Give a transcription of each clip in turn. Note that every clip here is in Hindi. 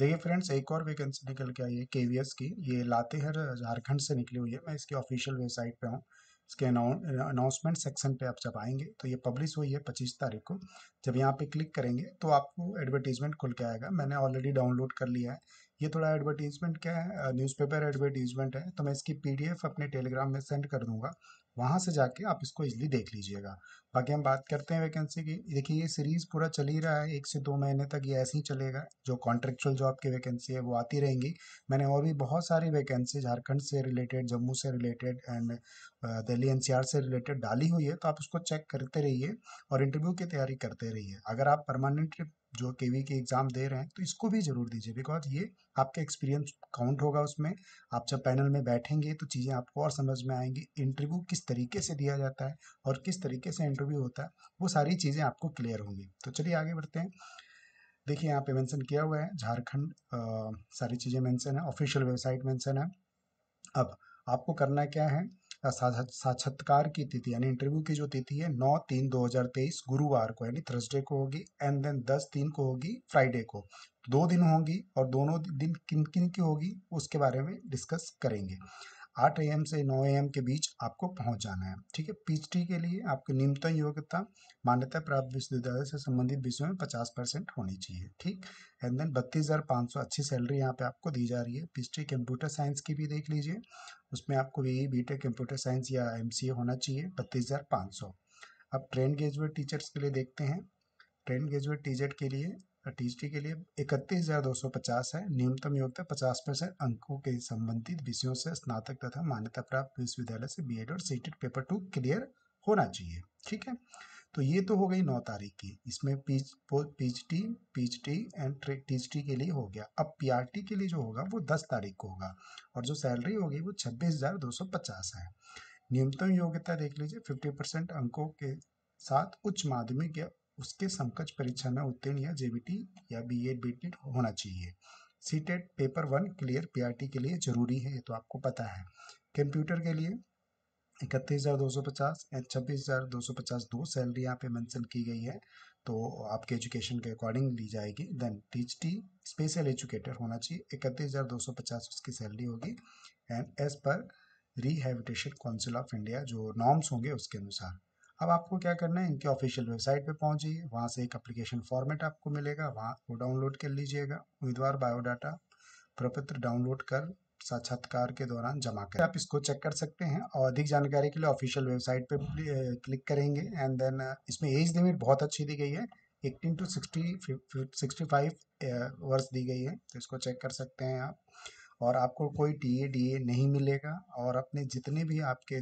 देखिए फ्रेंड्स एक और वैकेंसी निकल के आई है के की ये लातेहर झारखंड से निकली हुई है मैं इसकी ऑफिशियल वेबसाइट पे हूँ इसके अनाउंसमेंट सेक्शन पे आप जब आएंगे तो ये पब्लिश हुई है पच्चीस तारीख को जब यहाँ पे क्लिक करेंगे तो आपको एडवर्टीजमेंट खुल के आएगा मैंने ऑलरेडी डाउनलोड कर लिया है ये थोड़ा एडवर्टीजमेंट क्या है न्यूज़पेपर एडवर्टीजमेंट है तो मैं इसकी पीडीएफ अपने टेलीग्राम में सेंड कर दूंगा वहाँ से जाके आप इसको इजली देख लीजिएगा बाकी हम बात करते हैं वैकेंसी की देखिए ये सीरीज़ पूरा चल ही रहा है एक से दो महीने तक ये ऐसे ही चलेगा जो कॉन्ट्रेक्चुअल जॉब की वैकेंसी है वो आती रहेंगी मैंने और भी बहुत सारी वैकेंसी झारखंड से रिलेटेड जम्मू से रिलेटेड एंड दिल्ली एन से रिलेटेड डाली हुई है तो आप उसको चेक करते रहिए और इंटरव्यू की तैयारी करते रहिए अगर आप परमानेंट जो के वी के एग्ज़ाम दे रहे हैं तो इसको भी ज़रूर दीजिए बिकॉज ये आपके एक्सपीरियंस काउंट होगा उसमें आप जब पैनल में बैठेंगे तो चीज़ें आपको और समझ में आएंगी इंटरव्यू किस तरीके से दिया जाता है और किस तरीके से इंटरव्यू होता है वो सारी चीज़ें आपको क्लियर होंगी तो चलिए आगे बढ़ते हैं देखिए यहाँ पे मेंशन किया हुआ है झारखंड सारी चीज़ें मेंशन है ऑफिशियल वेबसाइट मेंशन है अब आपको करना क्या है साक्षात्कार की तिथि यानी इंटरव्यू की जो तिथि है नौ तीन दो हजार तेईस गुरुवार को यानी थर्सडे को होगी एंड देन दस तीन को होगी फ्राइडे को दो दिन होगी और दोनों दिन किन किन की होगी उसके बारे में डिस्कस करेंगे आठ ए से नौ ए के बीच आपको पहुंच जाना है ठीक है पीएचडी के लिए आपकी न्यूनतम योग्यता मान्यता प्राप्त विश्वविद्यालय से संबंधित विषयों में पचास परसेंट होनी चाहिए ठीक एंड देन बत्तीस हज़ार पाँच सौ अच्छी सैलरी यहाँ पे आपको दी जा रही है पीएचडी कंप्यूटर साइंस की भी देख लीजिए उसमें आपको यही बी कंप्यूटर साइंस या एम होना चाहिए बत्तीस हज़ार पाँच सौ अब ट्रेन ग्रेजुएट टीचर्स के लिए देखते हैं ट्रेन ग्रेजुएट टीचर के लिए टी के लिए इकतीस हजार दो सौ पचास है न्यूनतम योग्यता तो पचास परसेंट अंकों के संबंधित विषयों से स्नातक तथा मान्यता प्राप्त विश्वविद्यालय से बीएड और सी पेपर टू क्लियर होना चाहिए ठीक है तो ये तो हो गई नौ तारीख की इसमें पीच पीच टी पीच टी एंड टीच टी के लिए हो गया अब पीआरटी के लिए जो होगा वो दस तारीख को होगा और जो सैलरी होगी वो छब्बीस हजार दो सौ पचास है न्यूनतम योग्यता देख लीजिए फिफ्टी परसेंट अंकों के साथ उच्च माध्यमिक या उसके समकक्ष परीक्षा में उत्तीर्ण या जेबीटी या बी बीटेड होना चाहिए C TET paper one clear PRT के लिए जरूरी है ये तो आपको पता है कंप्यूटर के लिए इकतीस हज़ार दो सौ पचास एंड छब्बीस हज़ार दो सौ पचास दो सैलरी यहाँ पे मेंशन की गई है तो आपके एजुकेशन के अकॉर्डिंग ली जाएगी देन टीचटी स्पेशल एजुकेटर होना चाहिए इकतीस हज़ार दो सौ पचास उसकी सैलरी होगी and as per rehabilitation council of India जो नॉर्म्स होंगे उसके अनुसार अब आपको क्या करना है इनके ऑफिशियल वेबसाइट पे पहुंच जाइए वहाँ से एक एप्लीकेशन फॉर्मेट आपको मिलेगा वहाँ वो डाउनलोड कर लीजिएगा उम्मीदवार बायोडाटा प्रपत्र डाउनलोड कर साक्षात्कार के दौरान जमा करें आप इसको चेक कर सकते हैं और अधिक जानकारी के लिए ऑफिशियल वेबसाइट पे क्लिक हाँ। करेंगे एंड देन इसमें एज लिमिट बहुत अच्छी दी गई है एट्टीन टू सिक्सटी फाइव वर्ष दी गई है तो इसको चेक कर सकते हैं आप और आपको कोई टी ए डी ए नहीं मिलेगा और अपने जितने भी आपके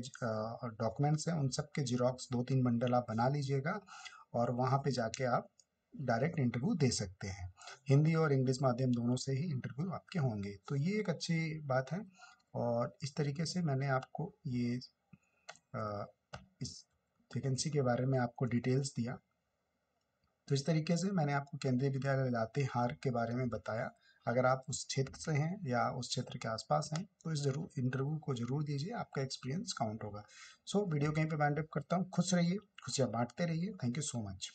डॉक्यूमेंट्स हैं उन सब के जीरोक्स दो तीन बंडल आप बना लीजिएगा और वहाँ पे जाके आप डायरेक्ट इंटरव्यू दे सकते हैं हिंदी और इंग्लिश माध्यम दोनों से ही इंटरव्यू आपके होंगे तो ये एक अच्छी बात है और इस तरीके से मैंने आपको ये आ, इस वैकेंसी के बारे में आपको डिटेल्स दिया तो इस तरीके से मैंने आपको केंद्रीय विद्यालय लातेहार के बारे में बताया अगर आप उस क्षेत्र से हैं या उस क्षेत्र के आसपास हैं तो इस जरूर इंटरव्यू को जरूर दीजिए आपका एक्सपीरियंस काउंट होगा सो so, वीडियो कहीं पर बैंड करता हूँ खुश रहिए खुशियाँ बांटते रहिए थैंक यू सो मच